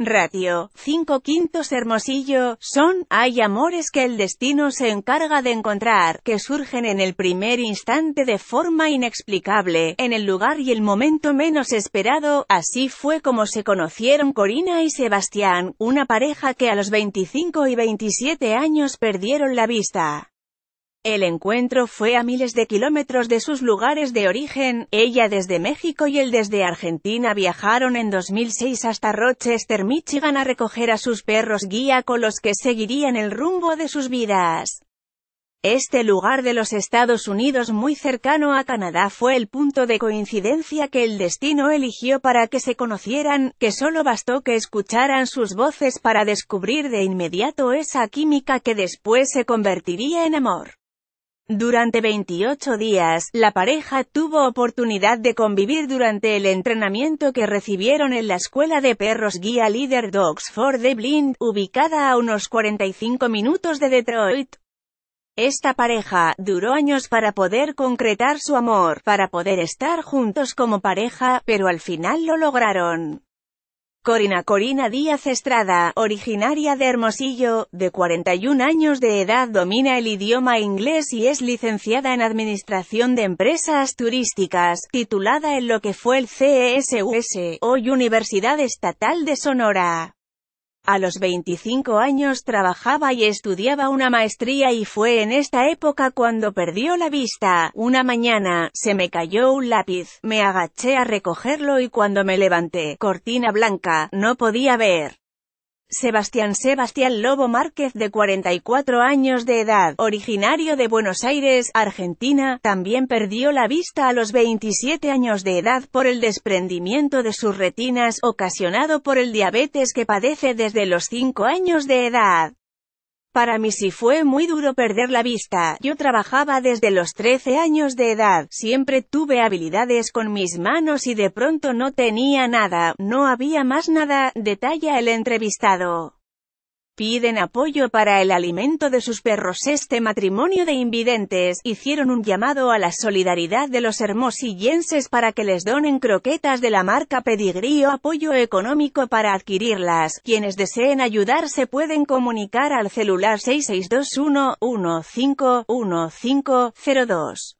Ratio, 5 quintos Hermosillo, son, hay amores que el destino se encarga de encontrar, que surgen en el primer instante de forma inexplicable, en el lugar y el momento menos esperado, así fue como se conocieron Corina y Sebastián, una pareja que a los 25 y 27 años perdieron la vista. El encuentro fue a miles de kilómetros de sus lugares de origen, ella desde México y él desde Argentina viajaron en 2006 hasta Rochester, Michigan a recoger a sus perros guía con los que seguirían el rumbo de sus vidas. Este lugar de los Estados Unidos muy cercano a Canadá fue el punto de coincidencia que el destino eligió para que se conocieran, que solo bastó que escucharan sus voces para descubrir de inmediato esa química que después se convertiría en amor. Durante 28 días, la pareja tuvo oportunidad de convivir durante el entrenamiento que recibieron en la escuela de perros guía líder Dogs for the Blind, ubicada a unos 45 minutos de Detroit. Esta pareja, duró años para poder concretar su amor, para poder estar juntos como pareja, pero al final lo lograron. Corina Corina Díaz Estrada, originaria de Hermosillo, de 41 años de edad domina el idioma inglés y es licenciada en Administración de Empresas Turísticas, titulada en lo que fue el CESUS, hoy Universidad Estatal de Sonora. A los 25 años trabajaba y estudiaba una maestría y fue en esta época cuando perdió la vista. Una mañana, se me cayó un lápiz, me agaché a recogerlo y cuando me levanté, cortina blanca, no podía ver. Sebastián Sebastián Lobo Márquez de 44 años de edad, originario de Buenos Aires, Argentina, también perdió la vista a los 27 años de edad por el desprendimiento de sus retinas ocasionado por el diabetes que padece desde los 5 años de edad. Para mí sí fue muy duro perder la vista, yo trabajaba desde los 13 años de edad, siempre tuve habilidades con mis manos y de pronto no tenía nada, no había más nada, detalla el entrevistado piden apoyo para el alimento de sus perros. Este matrimonio de invidentes hicieron un llamado a la solidaridad de los hermosillenses para que les donen croquetas de la marca Pedigrío apoyo económico para adquirirlas. Quienes deseen ayudar se pueden comunicar al celular 6621 151502.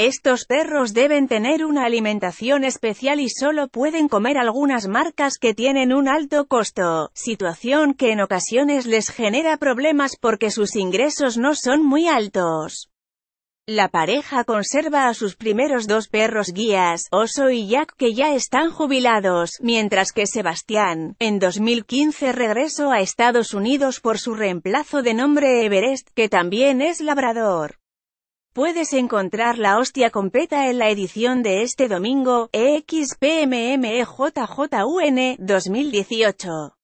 Estos perros deben tener una alimentación especial y solo pueden comer algunas marcas que tienen un alto costo, situación que en ocasiones les genera problemas porque sus ingresos no son muy altos. La pareja conserva a sus primeros dos perros guías, Oso y Jack, que ya están jubilados, mientras que Sebastián, en 2015 regresó a Estados Unidos por su reemplazo de nombre Everest, que también es labrador. Puedes encontrar la hostia completa en la edición de este domingo, EXPMMEJJUN 2018.